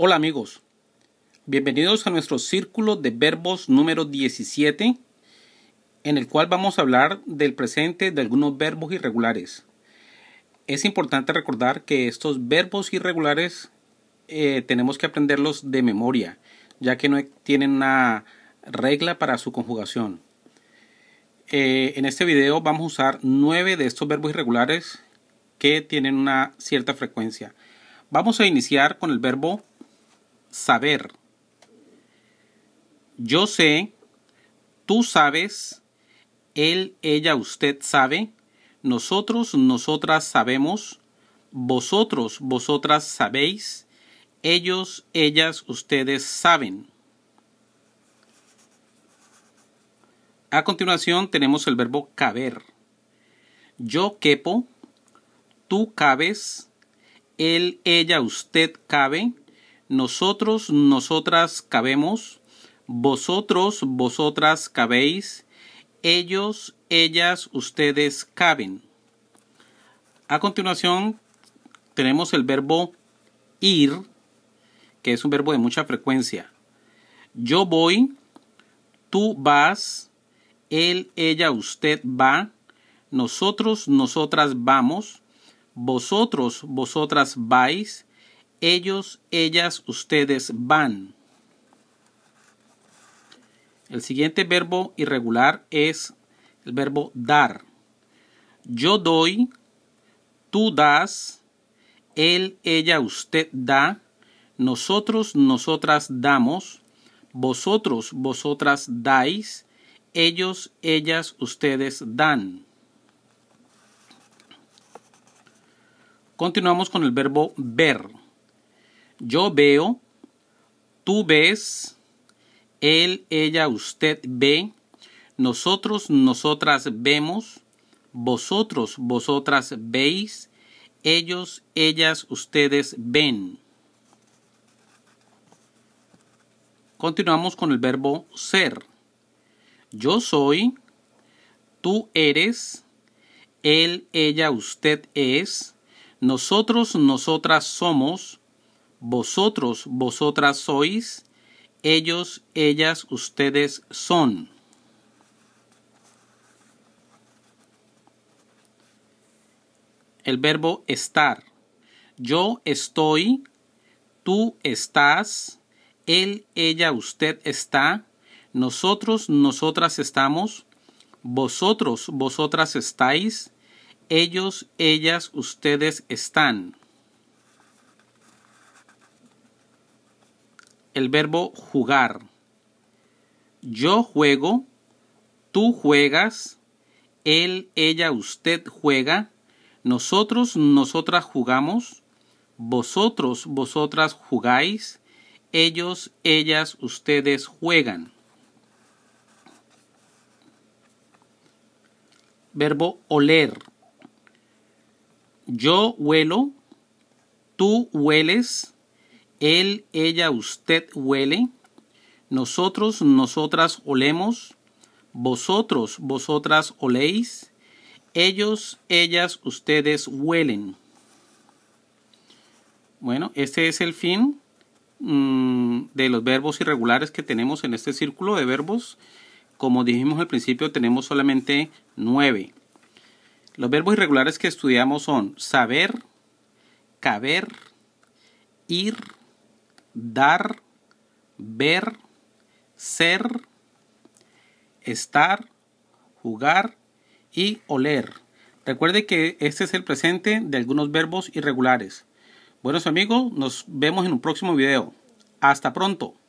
Hola amigos, bienvenidos a nuestro círculo de verbos número 17, en el cual vamos a hablar del presente de algunos verbos irregulares. Es importante recordar que estos verbos irregulares eh, tenemos que aprenderlos de memoria, ya que no e, tienen una regla para su conjugación. Eh, en este video vamos a usar nueve de estos verbos irregulares que tienen una cierta frecuencia. Vamos a iniciar con el verbo saber. Yo sé, tú sabes, él, ella, usted sabe, nosotros, nosotras sabemos, vosotros, vosotras sabéis, ellos, ellas, ustedes saben. A continuación tenemos el verbo caber. Yo quepo, tú cabes, él, ella, usted cabe, nosotros, nosotras cabemos. Vosotros, vosotras cabéis. Ellos, ellas, ustedes caben. A continuación, tenemos el verbo ir, que es un verbo de mucha frecuencia. Yo voy, tú vas, él, ella, usted va, nosotros, nosotras vamos, vosotros, vosotras vais, ellos, ellas, ustedes van. El siguiente verbo irregular es el verbo dar. Yo doy, tú das, él, ella, usted da, nosotros, nosotras damos, vosotros, vosotras dais, ellos, ellas, ustedes dan. Continuamos con el verbo ver. Yo veo, tú ves, él, ella, usted ve, nosotros, nosotras vemos, vosotros, vosotras veis, ellos, ellas, ustedes ven. Continuamos con el verbo ser. Yo soy, tú eres, él, ella, usted es, nosotros, nosotras somos, vosotros, vosotras sois, ellos, ellas, ustedes son. El verbo estar. Yo estoy, tú estás, él, ella, usted está, nosotros, nosotras estamos, vosotros, vosotras estáis, ellos, ellas, ustedes están. el verbo jugar. Yo juego, tú juegas, él, ella, usted juega, nosotros, nosotras jugamos, vosotros, vosotras jugáis, ellos, ellas, ustedes juegan. Verbo oler. Yo huelo, tú hueles, él, ella, usted huele. Nosotros, nosotras olemos. Vosotros, vosotras oléis. Ellos, ellas, ustedes huelen. Bueno, este es el fin mm, de los verbos irregulares que tenemos en este círculo de verbos. Como dijimos al principio, tenemos solamente nueve. Los verbos irregulares que estudiamos son saber, caber, ir, dar, ver, ser, estar, jugar y oler. Recuerde que este es el presente de algunos verbos irregulares. Buenos amigos, nos vemos en un próximo video. Hasta pronto.